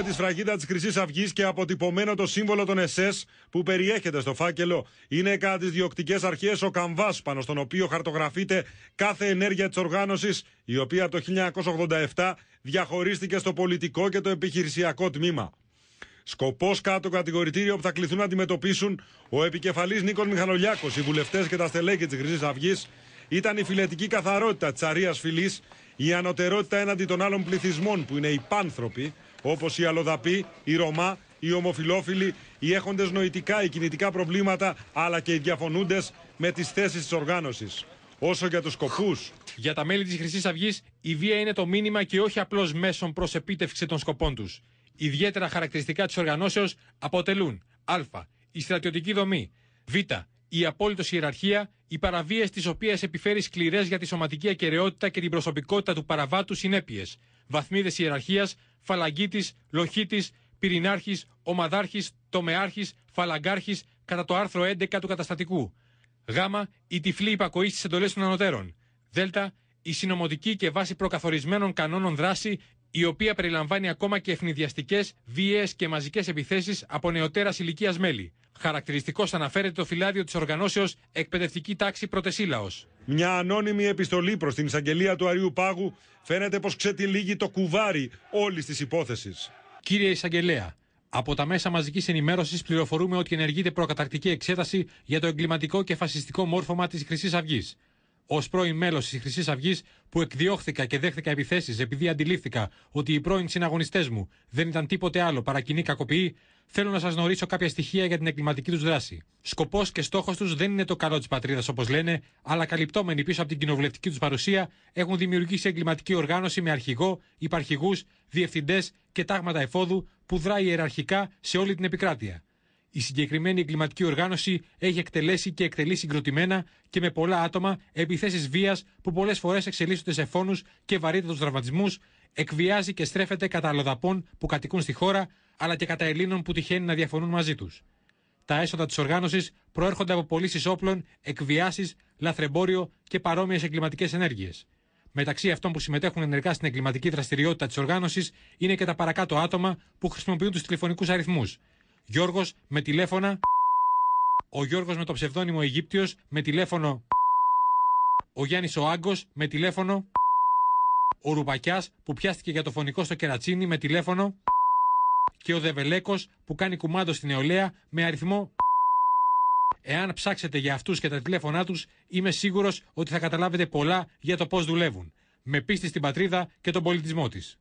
της τη σφραγίδα της Χρυσής Αυγής και αποτυπωμένο το σύμβολο των ΕΣΕΣ που περιέχεται στο φάκελο. Είναι κατά τις διοκτικές αρχές ο καμβάς πάνω στον οποίο χαρτογραφείται κάθε ενέργεια της οργάνωσης, η οποία το 1987 διαχωρίστηκε στο πολιτικό και το επιχειρησιακό τμήμα. Σκοπός κάτω κατηγορητήριο που θα κληθούν να αντιμετωπίσουν ο επικεφαλής Νίκος Μιχανολιάκο, οι βουλευτές και τα στελέχη της Χρυσής Αυγής ήταν η φιλετική καθαρότητα της αρίας φυλή η ανωτερότητα έναντι των άλλων πληθυσμών που είναι οι πάνθρωποι, όπως οι αλλοδαποί, οι Ρωμά, οι ομοφιλόφιλοι, οι έχοντες νοητικά ή κινητικά προβλήματα, αλλά και οι διαφωνούντες με τις θέσεις της οργάνωσης. Όσο για τους σκοπούς. Για τα μέλη της Χρυσής Αυγής, η βία είναι το μήνυμα και όχι απλώς μέσον προς επίτευξη των σκοπών τους. Ιδιαίτερα χαρακτηριστικά της οργανώσεως αποτελούν Α. Η στρατιωτική δομή. Β. Η απόλυτος ιεραρχία οι παραβίες τις οποίες επιφέρει σκληρές για τη σωματική ακαιρεότητα και την προσωπικότητα του παραβάτου συνέπειες. Βαθμίδες ιεραρχίας, φαλαγγίτης, λοχίτης, πυρηνάρχης, ομαδάρχης, τομεάρχης, φαλαγκάρχης κατά το άρθρο 11 του καταστατικού. Γ. Η τυφλή υπακοή στις εντολές των ανωτέρων. Δ. Η συνωμοτική και βάση προκαθορισμένων κανόνων δράση, η οποία περιλαμβάνει ακόμα και ευνηδιαστικές, βίαιες και μαζικές επιθέσεις από νεοτέρας ηλικίας μέλη. Χαρακτηριστικός αναφέρεται το φυλάδιο της οργανώσεως Εκπαιδευτική Τάξη Πρωτεσίλαο. Μια ανώνυμη επιστολή προς την εισαγγελία του Αριού Πάγου φαίνεται πως ξετυλίγει το κουβάρι όλης της υπόθεσης. Κύριε Εισαγγελέα, από τα μέσα μαζικής ενημέρωσης πληροφορούμε ότι ενεργείται προκατακτική εξέταση για το εγκληματικό και φασιστικό μόρφωμα της Χρυσής Αυγής ως πρώην μέλος της Χρυσής Αυγής που εκδιώχθηκα και δέχθηκα επιθέσεις επειδή αντιλήφθηκα ότι οι πρώην συναγωνιστές μου δεν ήταν τίποτε άλλο παρά κοινή κακοποιή, θέλω να σας γνωρίσω κάποια στοιχεία για την εγκληματική τους δράση. Σκοπός και στόχος τους δεν είναι το καλό της πατρίδας όπως λένε, αλλά καλυπτόμενοι πίσω από την κοινοβουλευτική τους παρουσία έχουν δημιουργήσει εγκληματική οργάνωση με αρχηγό, υπαρχηγούς, διευθυντές και τάγματα εφόδου που δράει ιεραρχικά σε όλη την επικράτεια. Η συγκεκριμένη εγκληματική οργάνωση έχει εκτελέσει και εκτελεί συγκροτημένα και με πολλά άτομα επιθέσεις βίας που πολλές φορές εξελίσσονται σε φόνους και βαρύτατου τραυματισμούς, εκβιάζει και στρέφεται κατά αλλοδαπών που κατοικούν στη χώρα, αλλά και κατά Ελλήνων που τυχαίνει να διαφωνούν μαζί τους. Τα έσοδα της οργάνωσης προέρχονται από πωλήσεις όπλων, εκβιάσεις, λαθρεμπόριο και παρόμοιες εγκληματικές ενέργειες. Μεταξύ αυτών που συμμετέχουν ενεργά στην εγκληματική δραστηριότητα της οργάνωσης είναι και τα παρακάτω άτομα που χρησιμοποιούν τους τηλεφωνικούς αριθμούς Γιώργος με τηλέφωνα. Ο Γιώργος με το ψευδόνυμο Αιγύπτιος με τηλέφωνο. Ο Γιάννης ο Άγκος με τηλέφωνο. Ο Ρουπακιάς που πιάστηκε για το φωνικό στο κερατσίνι με τηλέφωνο. Και ο Δεβελέκος που κάνει κουμάντο στην νεολαία με αριθμό. Εάν ψάξετε για αυτούς και τα τηλέφωνά τους, είμαι σίγουρος ότι θα καταλάβετε πολλά για το πώς δουλεύουν. Με πίστη στην πατρίδα και τον πολιτισμό της.